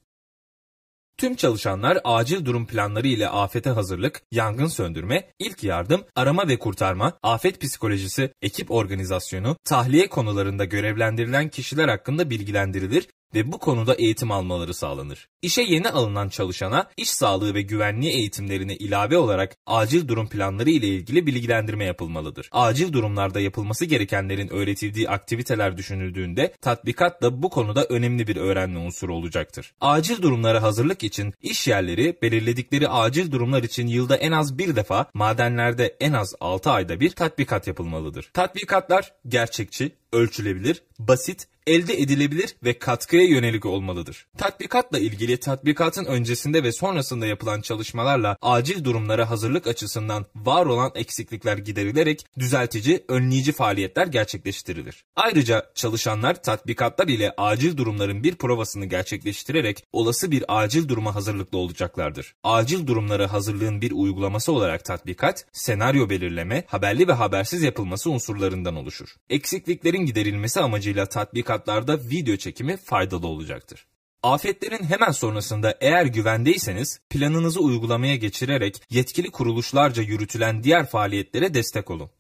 Tüm çalışanlar acil durum planları ile afete hazırlık, yangın söndürme, ilk yardım, arama ve kurtarma, afet psikolojisi, ekip organizasyonu, tahliye konularında görevlendirilen kişiler hakkında bilgilendirilir ve bu konuda eğitim almaları sağlanır. İşe yeni alınan çalışana iş sağlığı ve güvenliği eğitimlerine ilave olarak acil durum planları ile ilgili bilgilendirme yapılmalıdır. Acil durumlarda yapılması gerekenlerin öğretildiği aktiviteler düşünüldüğünde tatbikat da bu konuda önemli bir öğrenme unsuru olacaktır. Acil durumlara hazırlık için iş yerleri belirledikleri acil durumlar için yılda en az bir defa madenlerde en az 6 ayda bir tatbikat yapılmalıdır. Tatbikatlar gerçekçi, ölçülebilir, basit elde edilebilir ve katkıya yönelik olmalıdır. Tatbikatla ilgili tatbikatın öncesinde ve sonrasında yapılan çalışmalarla acil durumlara hazırlık açısından var olan eksiklikler giderilerek düzeltici, önleyici faaliyetler gerçekleştirilir. Ayrıca çalışanlar tatbikatlar ile acil durumların bir provasını gerçekleştirerek olası bir acil duruma hazırlıklı olacaklardır. Acil durumlara hazırlığın bir uygulaması olarak tatbikat, senaryo belirleme, haberli ve habersiz yapılması unsurlarından oluşur. Eksikliklerin giderilmesi amacıyla tatbikat mülakatlarda video çekimi faydalı olacaktır. Afetlerin hemen sonrasında eğer güvendeyseniz planınızı uygulamaya geçirerek yetkili kuruluşlarca yürütülen diğer faaliyetlere destek olun.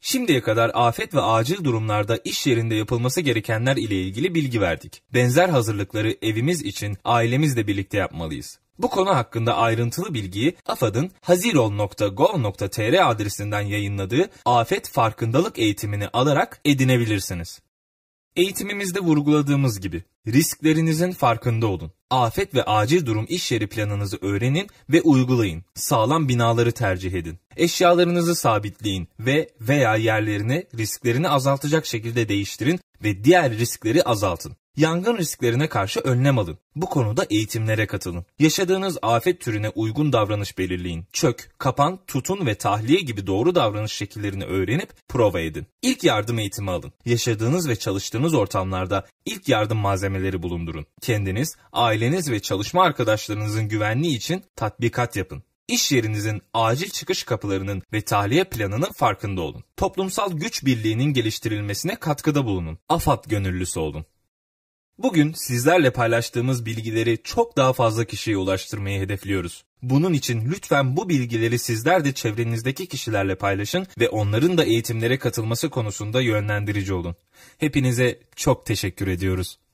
Şimdiye kadar afet ve acil durumlarda iş yerinde yapılması gerekenler ile ilgili bilgi verdik. Benzer hazırlıkları evimiz için ailemizle birlikte yapmalıyız. Bu konu hakkında ayrıntılı bilgiyi AFAD'ın hazirol.gov.tr adresinden yayınladığı afet farkındalık eğitimini alarak edinebilirsiniz. Eğitimimizde vurguladığımız gibi risklerinizin farkında olun. Afet ve acil durum iş yeri planınızı öğrenin ve uygulayın. Sağlam binaları tercih edin. Eşyalarınızı sabitleyin ve veya yerlerini risklerini azaltacak şekilde değiştirin ve diğer riskleri azaltın. Yangın risklerine karşı önlem alın. Bu konuda eğitimlere katılın. Yaşadığınız afet türüne uygun davranış belirleyin. Çök, kapan, tutun ve tahliye gibi doğru davranış şekillerini öğrenip prova edin. İlk yardım eğitimi alın. Yaşadığınız ve çalıştığınız ortamlarda ilk yardım malzemeleri bulundurun. Kendiniz, aileniz ve çalışma arkadaşlarınızın güvenliği için tatbikat yapın. İş yerinizin acil çıkış kapılarının ve tahliye planının farkında olun. Toplumsal güç birliğinin geliştirilmesine katkıda bulunun. AFAD gönüllüsü olun. Bugün sizlerle paylaştığımız bilgileri çok daha fazla kişiye ulaştırmayı hedefliyoruz. Bunun için lütfen bu bilgileri sizler de çevrenizdeki kişilerle paylaşın ve onların da eğitimlere katılması konusunda yönlendirici olun. Hepinize çok teşekkür ediyoruz.